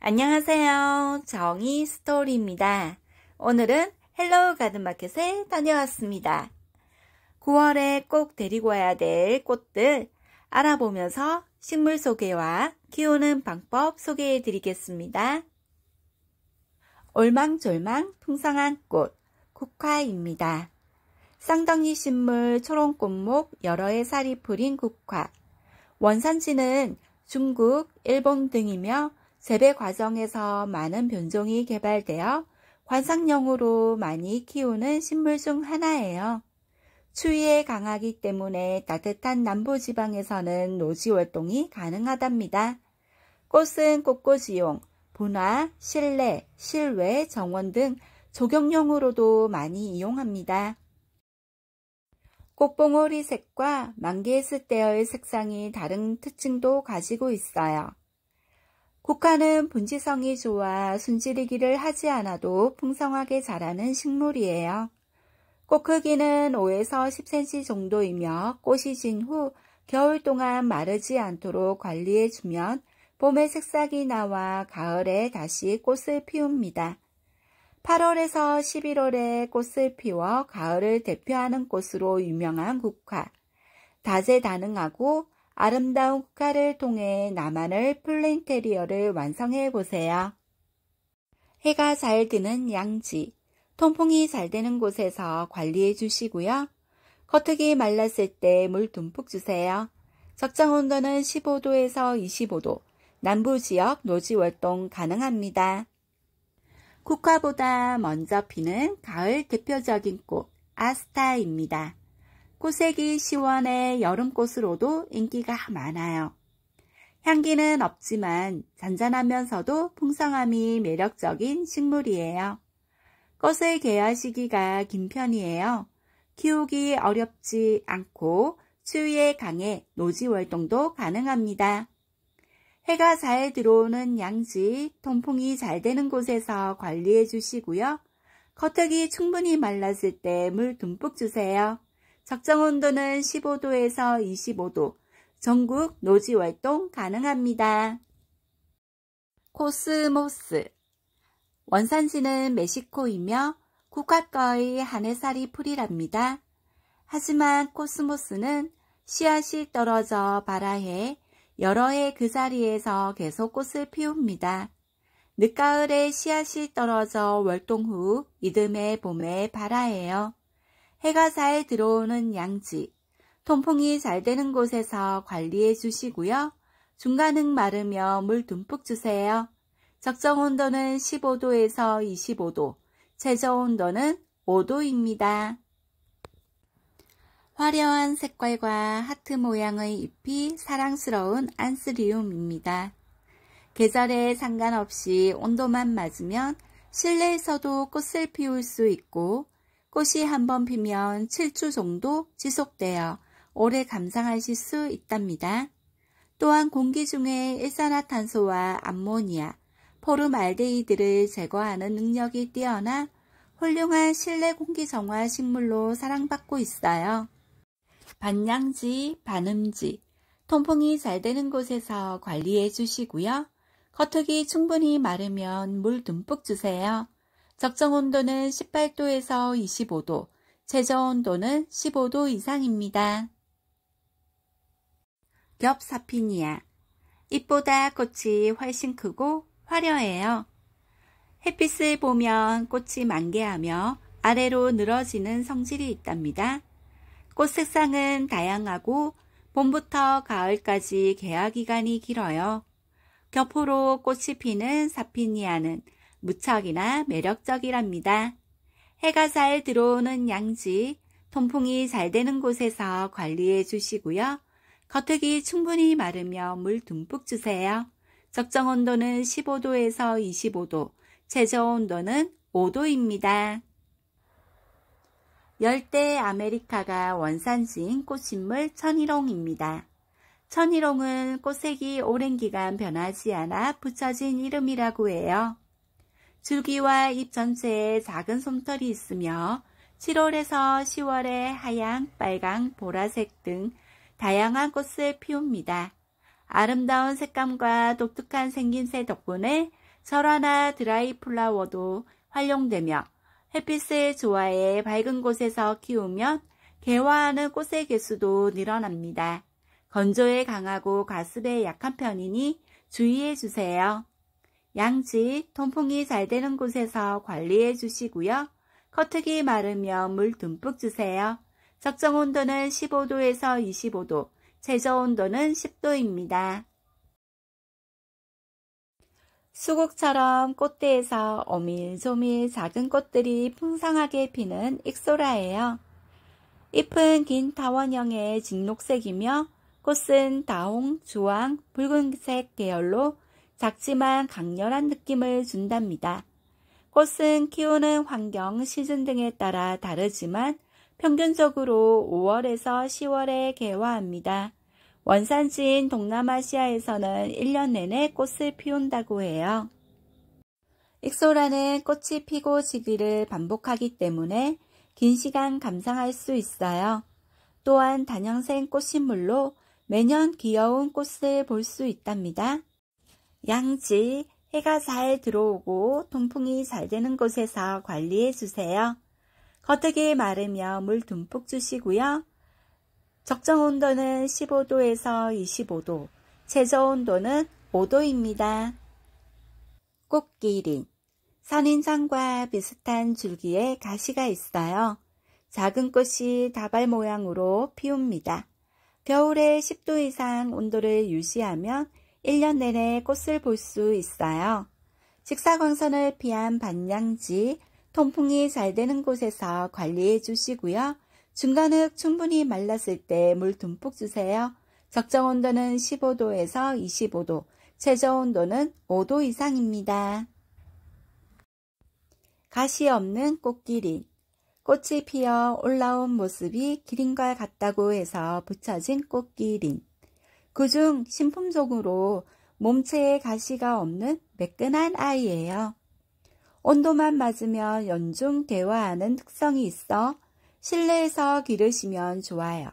안녕하세요. 정희 스토리입니다. 오늘은 헬로우 가든마켓에 다녀왔습니다. 9월에 꼭 데리고 와야 될 꽃들 알아보면서 식물 소개와 키우는 방법 소개해 드리겠습니다. 올망졸망 풍성한 꽃, 국화입니다. 쌍덩이 식물 초롱꽃목 여러 의 살이 풀인 국화. 원산지는 중국, 일본 등이며 재배 과정에서 많은 변종이 개발되어 관상용으로 많이 키우는 식물 중 하나예요. 추위에 강하기 때문에 따뜻한 남부지방에서는 노지 활동이 가능하답니다. 꽃은 꽃꽂이용, 분화, 실내, 실외, 정원 등 조경용으로도 많이 이용합니다. 꽃봉오리 색과 만개했을 때의 색상이 다른 특징도 가지고 있어요. 국화는 분지성이 좋아 순지르기를 하지 않아도 풍성하게 자라는 식물이에요. 꽃 크기는 5에서 10cm 정도이며 꽃이 진 후 겨울 동안 마르지 않도록 관리해주면 봄에 색상이 나와 가을에 다시 꽃을 피웁니다. 8월에서 11월에 꽃을 피워 가을을 대표하는 꽃으로 유명한 국화. 다재다능하고 아름다운 국가를 통해 나만을 플랜테리어를 완성해 보세요. 해가 잘 드는 양지, 통풍이 잘 되는 곳에서 관리해 주시고요. 겉흙이 말랐을 때 물 듬뿍 주세요. 적정 온도는 15도에서 25도, 남부지역 노지월동 가능합니다. 국화보다 먼저 피는 가을 대표적인 꽃, 아스타입니다. 꽃색이 시원해 여름꽃으로도 인기가 많아요. 향기는 없지만 잔잔하면서도 풍성함이 매력적인 식물이에요. 꽃의 개화 시기가 긴 편이에요. 키우기 어렵지 않고 추위에 강해 노지 월동도 가능합니다. 해가 잘 들어오는 양지, 통풍이 잘 되는 곳에서 관리해 주시고요. 커흙기 충분히 말랐을 때 물 듬뿍 주세요. 적정 온도는 15도에서 25도, 전국 노지 활동 가능합니다. 코스모스 원산지는 멕시코이며 국화과의 한해살이 풀이랍니다. 하지만 코스모스는 씨앗이 떨어져 발아해 여러 해그 자리에서 계속 꽃을 피웁니다. 늦가을에 씨앗이 떨어져 월동 후 이듬해 봄에 발아해요. 해가 잘 들어오는 양지, 통풍이 잘 되는 곳에서 관리해 주시고요. 중간은 마르며 물 듬뿍 주세요. 적정 온도는 15도에서 25도, 최저 온도는 5도입니다. 화려한 색깔과 하트 모양의 잎이 사랑스러운 안스리움입니다. 계절에 상관없이 온도만 맞으면 실내에서도 꽃을 피울 수 있고 꽃이 한 번 피면 7주 정도 지속되어 오래 감상하실 수 있답니다. 또한 공기 중에 일산화탄소와 암모니아, 포르말데이드를 제거하는 능력이 뛰어나 훌륭한 실내 공기 정화 식물로 사랑받고 있어요. 반양지, 반음지, 통풍이 잘 되는 곳에서 관리해 주시고요. 겉흙이 충분히 마르면 물 듬뿍 주세요. 적정 온도는 18도에서 25도, 최저 온도는 15도 이상입니다. 겹사피니아 잎보다 꽃이 훨씬 크고 화려해요. 햇빛을 보면 꽃이 만개하며 아래로 늘어지는 성질이 있답니다. 꽃 색상은 다양하고 봄부터 가을까지 개화 기간이 길어요. 겹포로 꽃이 피는 사피니아는 무척이나 매력적이랍니다. 해가 잘 들어오는 양지, 통풍이 잘 되는 곳에서 관리해 주시고요. 겉흙이 충분히 마르며 물 듬뿍 주세요. 적정 온도는 15도에서 25도, 최저 온도는 5도입니다. 열대 아메리카가 원산지인 꽃인물 천일홍입니다. 천일홍은 꽃색이 오랜 기간 변하지 않아 붙여진 이름이라고 해요. 줄기와 잎 전체에 작은 솜털이 있으며 7월에서 10월에 하양, 빨강, 보라색 등 다양한 꽃을 피웁니다. 아름다운 색감과 독특한 생김새 덕분에 설화나 드라이 플라워도 활용되며 햇빛을 좋아해 밝은 곳에서 키우면 개화하는 꽃의 개수도 늘어납니다. 건조에 강하고 가습에 약한 편이니 주의해 주세요. 양지, 통풍이 잘 되는 곳에서 관리해 주시고요. 커트기 마르면 물 듬뿍 주세요. 적정 온도는 15도에서 25도, 최저 온도는 10도입니다. 수국처럼 꽃대에서 오밀조밀 작은 꽃들이 풍성하게 피는 익소라예요. 잎은 긴 타원형의 진녹색이며 꽃은 다홍, 주황, 붉은색 계열로 작지만 강렬한 느낌을 준답니다. 꽃은 키우는 환경, 시즌 등에 따라 다르지만 평균적으로 5월에서 10월에 개화합니다. 원산지인 동남아시아에서는 1년 내내 꽃을 피운다고 해요. 익소라는 꽃이 피고 지기를 반복하기 때문에 긴 시간 감상할 수 있어요. 또한 단형생 꽃인물로 매년 귀여운 꽃을 볼 수 있답니다. 양지, 해가 잘 들어오고 통풍이 잘 되는 곳에서 관리해 주세요. 겉흙이 마르며 물 듬뿍 주시고요. 적정 온도는 15도에서 25도, 최저 온도는 5도입니다. 꽃기린 산인상과 비슷한 줄기에 가시가 있어요. 작은 꽃이 다발 모양으로 피웁니다. 겨울에 10도 이상 온도를 유지하면 1년 내내 꽃을 볼 수 있어요. 직사광선을 피한 반양지, 통풍이 잘 되는 곳에서 관리해 주시고요. 중간흙 충분히 말랐을 때 물 듬뿍 주세요. 적정 온도는 15도에서 25도, 최저 온도는 5도 이상입니다. 가시 없는 꽃기린 꽃이 피어 올라온 모습이 기린과 같다고 해서 붙여진 꽃기린 그중 신품종으로 몸체에 가시가 없는 매끈한 아이예요. 온도만 맞으면 연중 대화하는 특성이 있어 실내에서 기르시면 좋아요.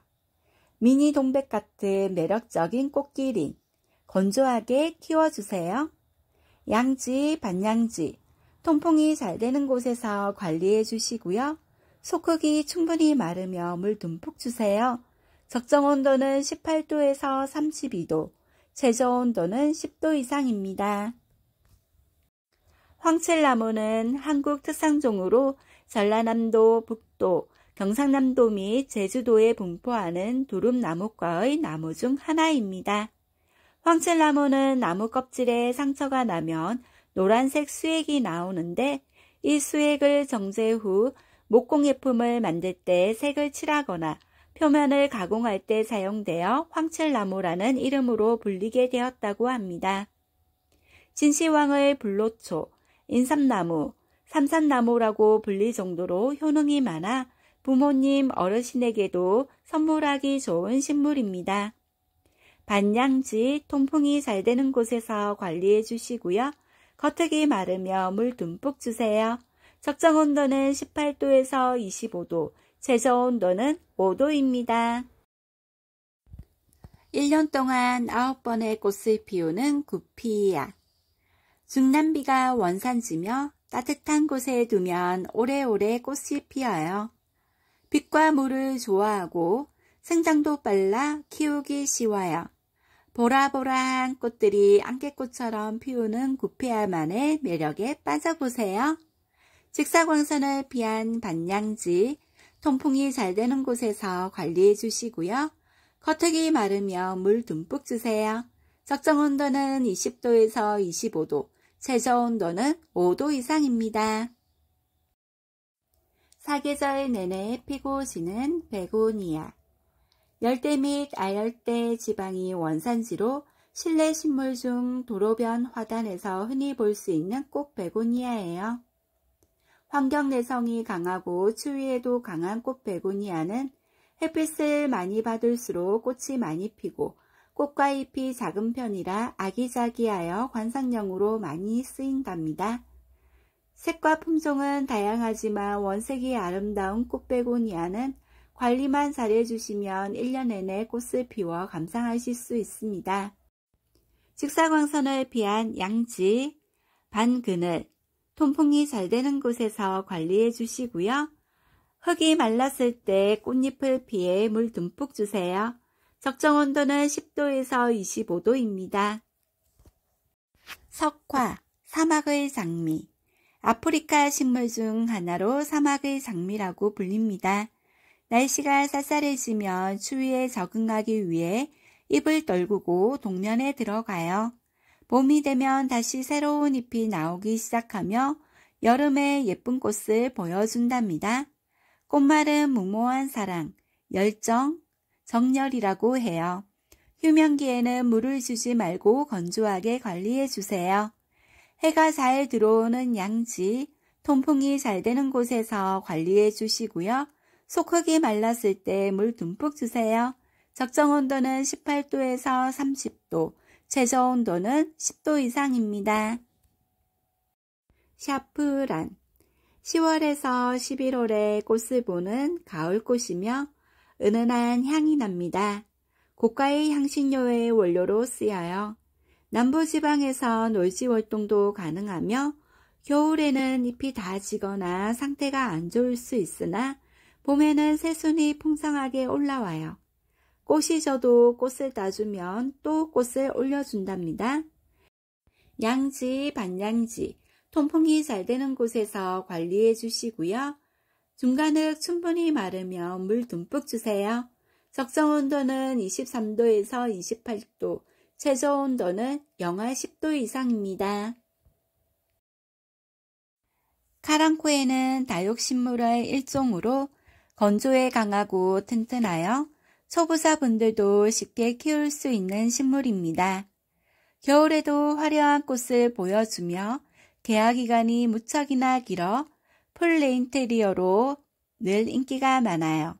미니 동백 같은 매력적인 꽃길린 건조하게 키워주세요. 양지, 반양지, 통풍이 잘 되는 곳에서 관리해 주시고요. 소 크기 충분히 마르며 물 듬뿍 주세요. 적정 온도는 18도에서 32도, 최저 온도는 10도 이상입니다. 황칠나무는 한국 특산종으로 전라남도, 북도, 경상남도 및 제주도에 분포하는 두릅나무과의 나무 중 하나입니다. 황칠나무는 나무 껍질에 상처가 나면 노란색 수액이 나오는데 이 수액을 정제 후 목공예품을 만들 때 색을 칠하거나 표면을 가공할 때 사용되어 황칠나무라는 이름으로 불리게 되었다고 합니다. 진시황의 불로초, 인삼나무, 삼산나무라고 불릴 정도로 효능이 많아 부모님 어르신에게도 선물하기 좋은 식물입니다. 반양지 통풍이 잘 되는 곳에서 관리해 주시고요. 겉흙이 마르며 물 듬뿍 주세요. 적정 온도는 18도에서 25도, 최저 온도는 5도입니다. 1년 동안 9번의 꽃을 피우는 구피야. 중남비가 원산지며 따뜻한 곳에 두면 오래오래 꽃이 피어요. 빛과 물을 좋아하고 생장도 빨라 키우기 쉬워요. 보라보라한 꽃들이 안개꽃처럼 피우는 구피야만의 매력에 빠져보세요. 직사광선을 피한 반양지 통풍이 잘 되는 곳에서 관리해 주시고요. 커흙기마르며물 듬뿍 주세요. 적정 온도는 20도에서 25도, 최저 온도는 5도 이상입니다. 사계절 내내 피고 지는 베고니아 열대 및 아열대 지방이 원산지로 실내 식물 중 도로변 화단에서 흔히 볼 수 있는 꽃 베고니아예요. 환경내성이 강하고 추위에도 강한 꽃 베고니아는 햇빛을 많이 받을수록 꽃이 많이 피고 꽃과 잎이 작은 편이라 아기자기하여 관상용으로 많이 쓰인답니다. 색과 품종은 다양하지만 원색이 아름다운 꽃베고니아는 관리만 잘해주시면 1년 내내 꽃을 피워 감상하실 수 있습니다. 직사광선을 피한 양지, 반그늘, 통풍이 잘 되는 곳에서 관리해 주시고요. 흙이 말랐을 때 꽃잎을 피해 물 듬뿍 주세요. 적정 온도는 10도에서 25도입니다. 석화, 사막의 장미 아프리카 식물 중 하나로 사막의 장미라고 불립니다. 날씨가 쌀쌀해지면 추위에 적응하기 위해 입을 떨구고 동면에 들어가요. 봄이 되면 다시 새로운 잎이 나오기 시작하며 여름의 예쁜 꽃을 보여준답니다. 꽃말은 무모한 사랑, 열정, 정열이라고 해요. 휴면기에는 물을 주지 말고 건조하게 관리해 주세요. 해가 잘 들어오는 양지, 통풍이 잘 되는 곳에서 관리해 주시고요. 속흙이 말랐을 때 물 듬뿍 주세요. 적정 온도는 18도에서 30도, 최저 온도는 10도 이상입니다. 샤프란 10월에서 11월에 꽃을 보는 가을꽃이며 은은한 향이 납니다. 고가의 향신료의 원료로 쓰여요. 남부지방에서 놀지 월동도 가능하며 겨울에는 잎이 다 지거나 상태가 안 좋을 수 있으나 봄에는 새순이 풍성하게 올라와요. 꽃이 져도 꽃을 따주면 또 꽃을 올려준답니다. 양지, 반양지, 통풍이 잘 되는 곳에서 관리해 주시고요. 중간흙 충분히 마르면 물 듬뿍 주세요. 적정 온도는 23도에서 28도, 최저 온도는 영하 10도 이상입니다. 카랑코에는 다육식물의 일종으로 건조에 강하고 튼튼하여 소부사분들도 쉽게 키울 수 있는 식물입니다. 겨울에도 화려한 꽃을 보여주며 개화 기간이 무척이나 길어 풀레인테리어로 늘 인기가 많아요.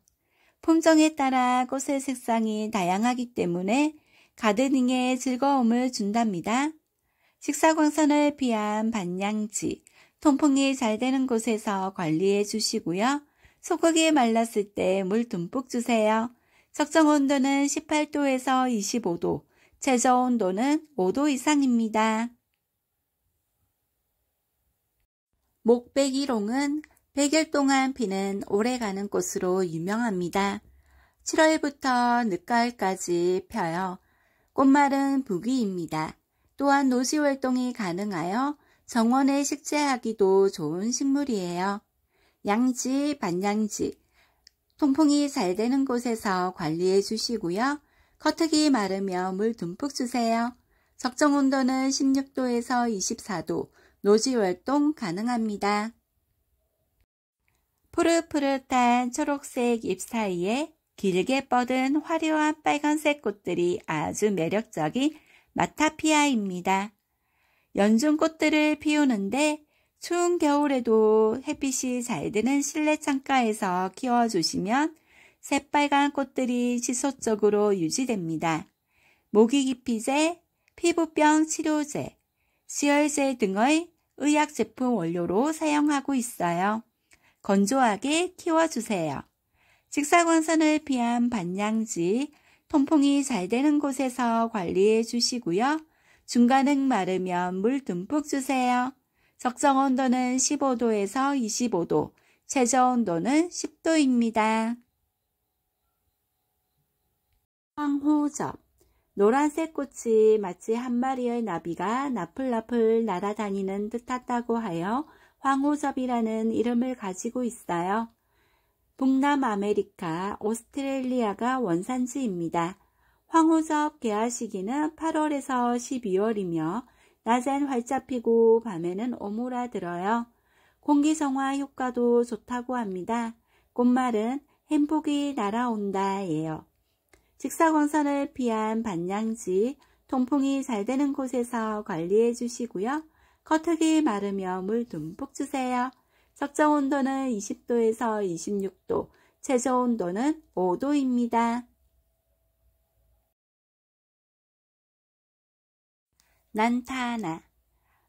품종에 따라 꽃의 색상이 다양하기 때문에 가드닝에 즐거움을 준답니다. 식사광선을 피한 반양지, 통풍이 잘 되는 곳에서 관리해 주시고요. 소고기 말랐을 때 물 듬뿍 주세요. 석정 온도는 18도에서 25도, 최저 온도는 5도 이상입니다. 목백일롱은 100일 동안 피는 오래가는 꽃으로 유명합니다. 7월부터 늦가을까지 펴요. 꽃말은 부귀입니다. 또한 노지 활동이 가능하여 정원에 식재하기도 좋은 식물이에요. 양지, 반양지, 통풍이 잘 되는 곳에서 관리해 주시고요. 커트기 마르며 물 듬뿍 주세요. 적정 온도는 16도에서 24도, 노지 월동 가능합니다. 푸릇푸릇한 초록색 잎 사이에 길게 뻗은 화려한 빨간색 꽃들이 아주 매력적인 마타피아입니다. 연중 꽃들을 피우는데 추운 겨울에도 햇빛이 잘 드는 실내 창가에서 키워주시면 새빨간 꽃들이 지속적으로 유지됩니다. 모기기피제, 피부병 치료제, 시열제 등의 의약 제품 원료로 사용하고 있어요. 건조하게 키워주세요. 직사광선을 피한 반양지, 통풍이 잘 되는 곳에서 관리해 주시고요. 중간 은 마르면 물 듬뿍 주세요. 적정 온도는 15도에서 25도, 최저 온도는 10도입니다. 황호접 노란색 꽃이 마치 한 마리의 나비가 나풀나풀 날아다니는 듯하다고 하여 황호접이라는 이름을 가지고 있어요. 북남아메리카 오스트레일리아가 원산지입니다. 황호접 개화 시기는 8월에서 12월이며 낮엔 활짝 피고 밤에는 오므라들어요. 공기성화 효과도 좋다고 합니다. 꽃말은 행복이 날아온다예요. 직사광선을 피한 반양지, 통풍이 잘 되는 곳에서 관리해 주시고요. 커트기 마르며 물 듬뿍 주세요. 적정 온도는 20도에서 26도, 최저 온도는 5도입니다. 난타나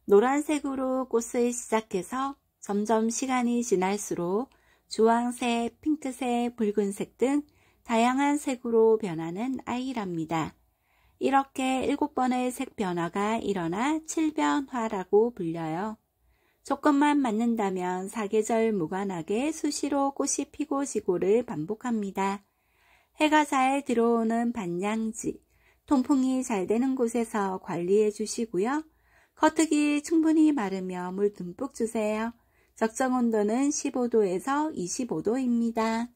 노란색으로 꽃을 시작해서 점점 시간이 지날수록 주황색, 핑크색, 붉은색 등 다양한 색으로 변하는 아이랍니다. 이렇게 7번의 색 변화가 일어나 7변화라고 불려요. 조건만 맞는다면 사계절 무관하게 수시로 꽃이 피고 지고를 반복합니다. 해가 잘 들어오는 반양지, 통풍이 잘 되는 곳에서 관리해 주시고요. 커트기 충분히 마르며 물 듬뿍 주세요. 적정 온도는 15도에서 25도입니다.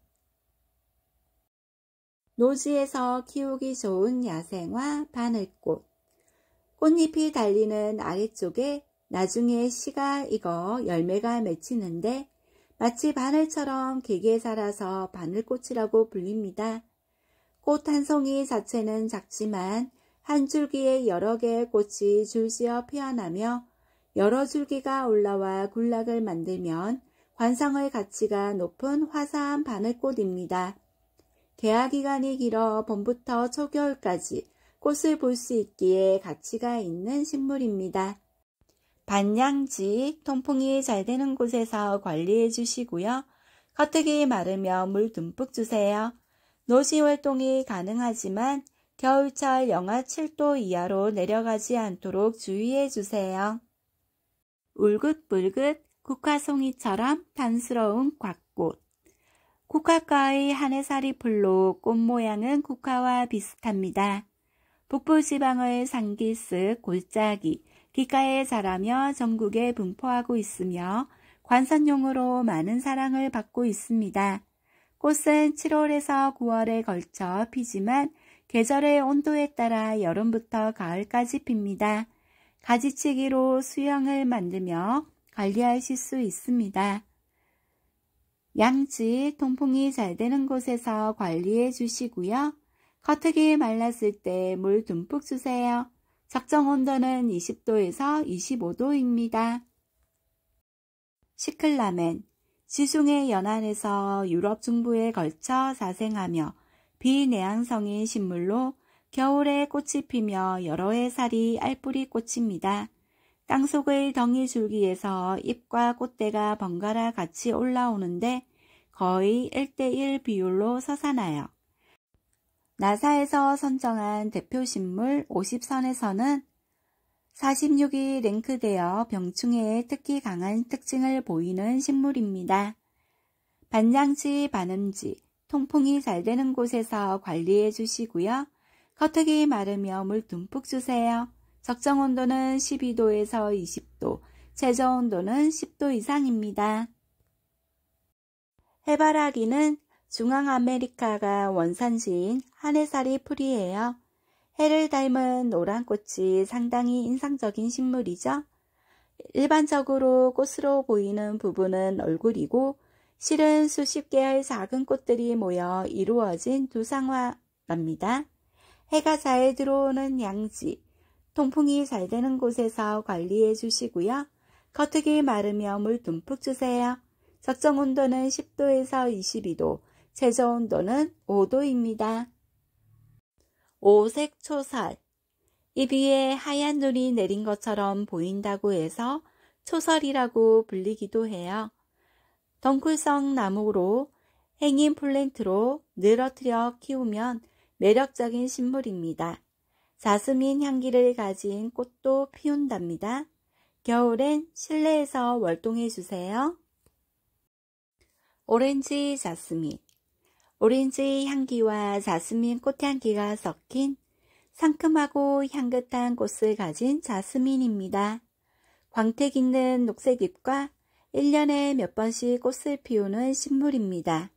노지에서 키우기 좋은 야생화 바늘꽃 꽃잎이 달리는 아래쪽에 나중에 씨가 익어 열매가 맺히는데 마치 바늘처럼 길게 자라서 바늘꽃이라고 불립니다. 꽃한 송이 자체는 작지만 한 줄기에 여러 개의 꽃이 줄지어 피어나며 여러 줄기가 올라와 군락을 만들면 관상의 가치가 높은 화사한 바늘꽃입니다. 개화 기간이 길어 봄부터 초겨울까지 꽃을 볼 수 있기에 가치가 있는 식물입니다. 반양지 통풍이 잘 되는 곳에서 관리해 주시고요. 커트기 마르며물 듬뿍 주세요. 노시 활동이 가능하지만 겨울철 영하 7도 이하로 내려가지 않도록 주의해 주세요. 울긋불긋 국화송이처럼 단스러운 곽꽃 국화과의 한해살이 풀로 꽃 모양은 국화와 비슷합니다. 북부지방의 상기스, 골짜기, 귓가에 자라며 전국에 분포하고 있으며 관산용으로 많은 사랑을 받고 있습니다. 꽃은 7월에서 9월에 걸쳐 피지만 계절의 온도에 따라 여름부터 가을까지 핍니다. 가지치기로 수영을 만들며 관리하실 수 있습니다. 양지 통풍이 잘 되는 곳에서 관리해 주시고요. 커트기 말랐을 때 물 듬뿍 주세요. 적정 온도는 20도에서 25도입니다. 시클라멘 시중해 연안에서 유럽 중부에 걸쳐 자생하며 비내향성인 식물로 겨울에 꽃이 피며 여러 해 살이 알뿌리 꽃입니다. 땅속의 덩이 줄기에서 잎과 꽃대가 번갈아 같이 올라오는데 거의 1대1 비율로 서산하여 나사에서 선정한 대표 식물 50선에서는 46위 랭크되어 병충해에 특히 강한 특징을 보이는 식물입니다. 반장지, 반음지, 통풍이 잘 되는 곳에서 관리해 주시고요. 커트기 마르며 물 듬뿍 주세요. 적정 온도는 12도에서 20도, 최저 온도는 10도 이상입니다. 해바라기는 중앙아메리카가 원산지인 한해살이 풀이에요. 해를 닮은 노란 꽃이 상당히 인상적인 식물이죠. 일반적으로 꽃으로 보이는 부분은 얼굴이고 실은 수십 개의 작은 꽃들이 모여 이루어진 두상화랍니다. 해가 잘 들어오는 양지, 통풍이 잘 되는 곳에서 관리해 주시고요. 겉흙이 마르며 물 듬뿍 주세요. 적정 온도는 10도에서 22도, 최저 온도는 5도입니다. 오색초설 이 위에 하얀 눈이 내린 것처럼 보인다고 해서 초설이라고 불리기도 해요. 덩굴성 나무로 행인 플랜트로 늘어뜨려 키우면 매력적인 식물입니다. 자스민 향기를 가진 꽃도 피운답니다. 겨울엔 실내에서 월동해 주세요. 오렌지 자스민 오렌지 향기와 자스민 꽃향기가 섞인 상큼하고 향긋한 꽃을 가진 자스민입니다. 광택 있는 녹색 잎과 1년에 몇 번씩 꽃을 피우는 식물입니다.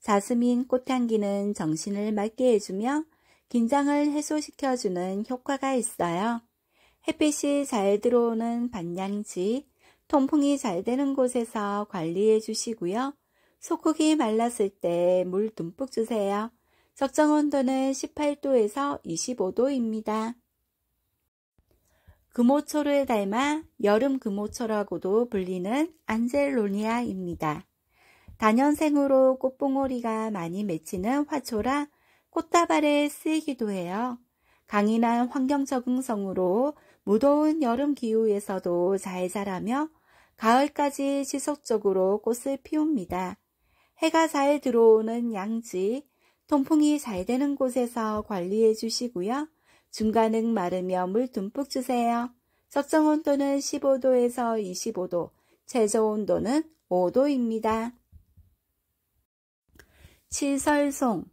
자스민 꽃향기는 정신을 맑게 해주며 긴장을 해소시켜주는 효과가 있어요. 햇빛이 잘 들어오는 반양지, 통풍이 잘 되는 곳에서 관리해 주시고요. 소고기 말랐을 때 물 듬뿍 주세요. 적정 온도는 18도에서 25도입니다. 금오초를 닮아 여름 금오초라고도 불리는 안젤로니아입니다. 단연생으로 꽃봉오리가 많이 맺히는 화초라 꽃다발에 쓰이기도 해요. 강인한 환경 적응성으로 무더운 여름 기후에서도 잘 자라며 가을까지 지속적으로 꽃을 피웁니다. 해가 잘 들어오는 양지, 통풍이 잘 되는 곳에서 관리해 주시고요. 중간은 마르며 물 듬뿍 주세요. 적정 온도는 15도에서 25도, 최저 온도는 5도입니다. 칠설송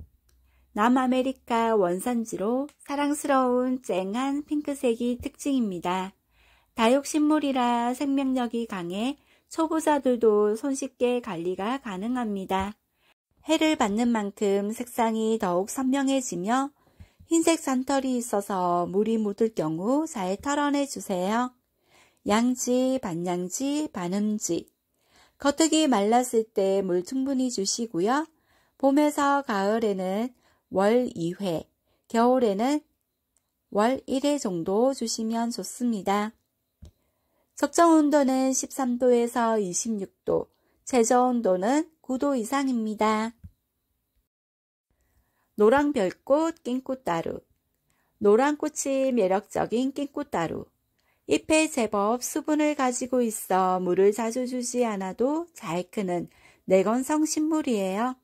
남아메리카 원산지로 사랑스러운 쨍한 핑크색이 특징입니다. 다육식물이라 생명력이 강해 초보자들도 손쉽게 관리가 가능합니다. 해를 받는 만큼 색상이 더욱 선명해지며 흰색 산털이 있어서 물이 묻을 경우 잘 털어내주세요. 양지, 반양지, 반음지 겉흙이 말랐을 때 물 충분히 주시고요. 봄에서 가을에는 월 2회, 겨울에는 월 1회 정도 주시면 좋습니다. 적정 온도는 13도에서 26도, 최저 온도는 9도 이상입니다. 노랑 별꽃 낑꽃다루 노란 꽃이 매력적인 낑꽃다루 잎에 제법 수분을 가지고 있어 물을 자주 주지 않아도 잘 크는 내건성 식물이에요.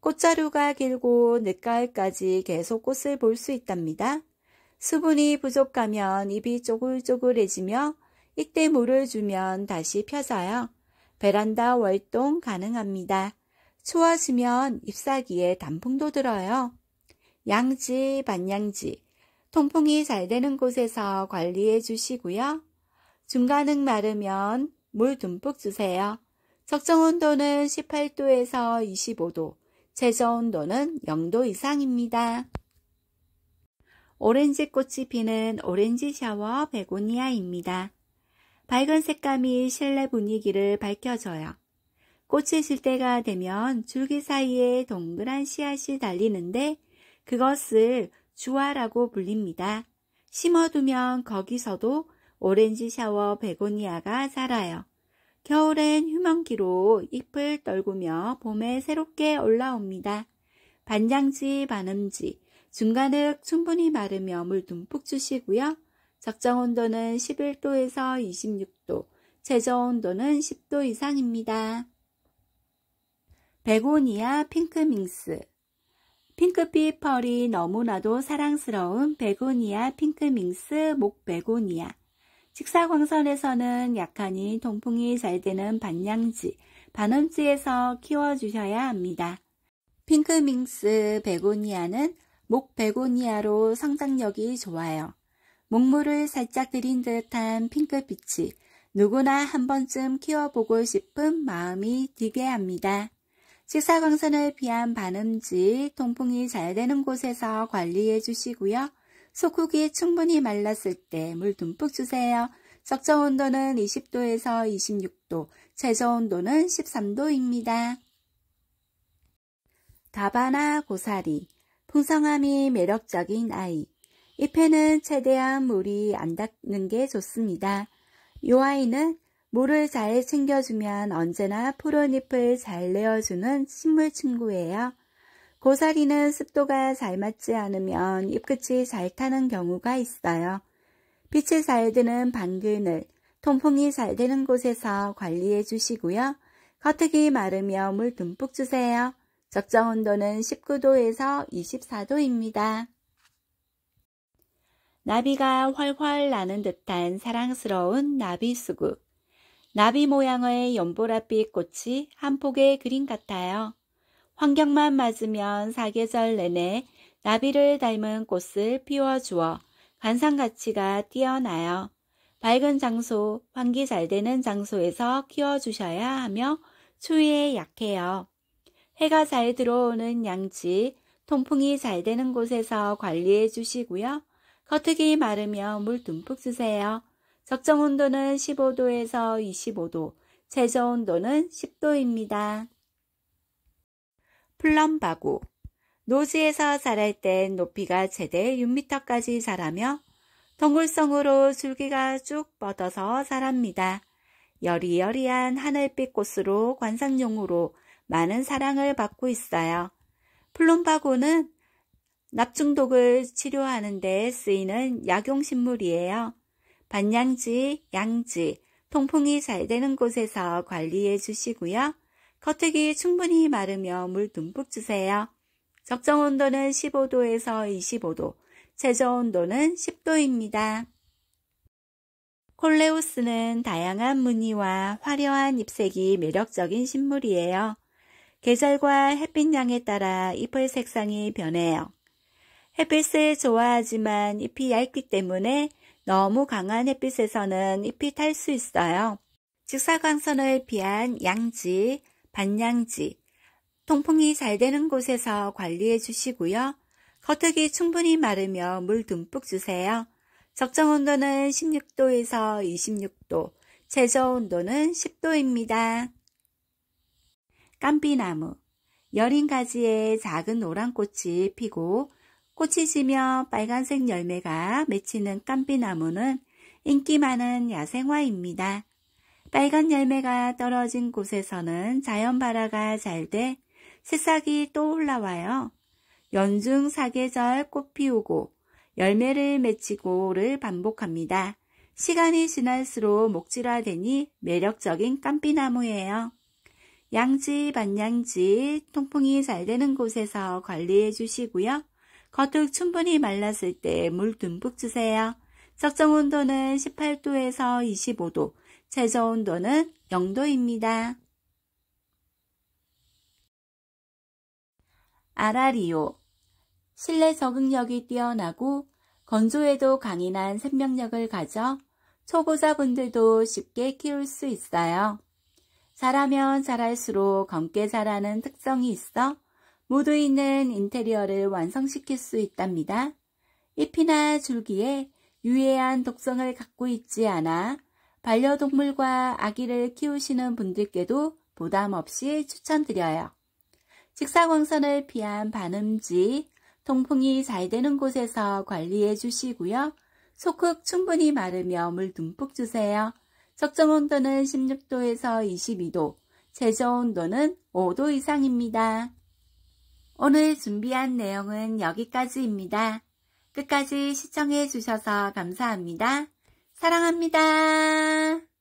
꽃자루가 길고 늦가을까지 계속 꽃을 볼 수 있답니다. 수분이 부족하면 잎이 쪼글쪼글해지며 이때 물을 주면 다시 펴서요 베란다 월동 가능합니다. 추워지면 잎사귀에 단풍도 들어요. 양지, 반양지, 통풍이 잘 되는 곳에서 관리해 주시고요. 중간흙 마르면 물 듬뿍 주세요. 적정 온도는 18도에서 25도, 최저 온도는 0도 이상입니다. 오렌지 꽃이 피는 오렌지 샤워 베고니아입니다. 밝은 색감이 실내 분위기를 밝혀줘요. 꽃이 질 때가 되면 줄기 사이에 동그란 씨앗이 달리는데 그것을 주화라고 불립니다. 심어두면 거기서도 오렌지 샤워 베고니아가 살아요. 겨울엔 휴먼기로 잎을 떨구며 봄에 새롭게 올라옵니다. 반장지, 반음지, 중간흙 충분히 마르며 물 듬뿍 주시고요. 적정 온도는 11도에서 26도, 최저 온도는 10도 이상입니다. 베고니아 핑크밍스 핑크빛 펄이 너무나도 사랑스러운 베고니아 핑크밍스 목베고니아 직사광선에서는 약하니 동풍이 잘 되는 반양지, 반원지에서 키워주셔야 합니다. 핑크밍스 베고니아는 목베고니아로 성장력이 좋아요. 목물을 살짝 들인 듯한 핑크빛이 누구나 한 번쯤 키워보고 싶은 마음이 들게 합니다. 식사광선을 피한 반음지 통풍이 잘 되는 곳에서 관리해 주시고요. 속국이 충분히 말랐을 때 물 듬뿍 주세요. 적정 온도는 20도에서 26도, 최저 온도는 13도입니다. 다바나 고사리, 풍성함이 매력적인 아이 잎에는 최대한 물이 안 닿는 게 좋습니다. 요 아이는 물을 잘 챙겨주면 언제나 푸른잎을 잘 내어주는 식물 친구예요. 고사리는 습도가 잘 맞지 않으면 잎끝이 잘 타는 경우가 있어요. 빛이 잘 드는 방근을 통풍이 잘 되는 곳에서 관리해 주시고요. 커트기 마르며 물 듬뿍 주세요. 적정 온도는 19도에서 24도입니다. 나비가 활활 나는 듯한 사랑스러운 나비수구. 나비 모양의 연보랏빛 꽃이 한 폭의 그림 같아요. 환경만 맞으면 사계절 내내 나비를 닮은 꽃을 피워주어 관상 가치가 뛰어나요. 밝은 장소, 환기 잘 되는 장소에서 키워주셔야 하며 추위에 약해요. 해가 잘 들어오는 양지, 통풍이 잘 되는 곳에서 관리해 주시고요. 허트기 마르며 물 듬뿍 쓰세요. 적정 온도는 15도에서 25도, 최저 온도는 10도입니다. 플럼 바구 노지에서 자랄 땐 높이가 최대 6m까지 자라며 동굴성으로 줄기가 쭉 뻗어서 자랍니다. 여리여리한 하늘빛 꽃으로 관상용으로 많은 사랑을 받고 있어요. 플럼바구는 납중독을 치료하는 데 쓰이는 약용식물이에요. 반양지, 양지, 통풍이 잘 되는 곳에서 관리해 주시고요. 커흙기 충분히 마르며 물 듬뿍 주세요. 적정 온도는 15도에서 25도, 최저 온도는 10도입니다. 콜레우스는 다양한 무늬와 화려한 잎색이 매력적인 식물이에요. 계절과 햇빛 량에 따라 잎의 색상이 변해요. 햇빛을 좋아하지만 잎이 얇기 때문에 너무 강한 햇빛에서는 잎이 탈 수 있어요. 직사광선을 피한 양지, 반양지, 통풍이 잘 되는 곳에서 관리해 주시고요. 겉흙이 충분히 마르며 물 듬뿍 주세요. 적정 온도는 16도에서 26도, 최저 온도는 10도입니다. 깜비나무 여린 가지에 작은 노란 꽃이 피고 꽃이 지며 빨간색 열매가 맺히는 깜비나무는 인기 많은 야생화입니다. 빨간 열매가 떨어진 곳에서는 자연발화가 잘 돼 새싹이 떠올라와요. 연중 사계절 꽃 피우고 열매를 맺히고를 반복합니다. 시간이 지날수록 목질화되니 매력적인 깜비나무예요. 양지, 반양지, 통풍이 잘 되는 곳에서 관리해 주시고요. 겉흙 충분히 말랐을 때 물 듬뿍 주세요. 적정 온도는 18도에서 25도, 최저 온도는 0도입니다. 아라리오 실내 적응력이 뛰어나고 건조에도 강인한 생명력을 가져 초보자분들도 쉽게 키울 수 있어요. 자라면 자랄수록 검게 자라는 특성이 있어 모두 있는 인테리어를 완성시킬 수 있답니다. 잎이나 줄기에 유해한 독성을 갖고 있지 않아 반려동물과 아기를 키우시는 분들께도 부담 없이 추천드려요. 직사광선을 피한 반음지, 통풍이 잘 되는 곳에서 관리해 주시고요. 속흙 충분히 마르며 물 듬뿍 주세요. 적정 온도는 16도에서 22도, 최저 온도는 5도 이상입니다. 오늘 준비한 내용은 여기까지입니다. 끝까지 시청해 주셔서 감사합니다. 사랑합니다.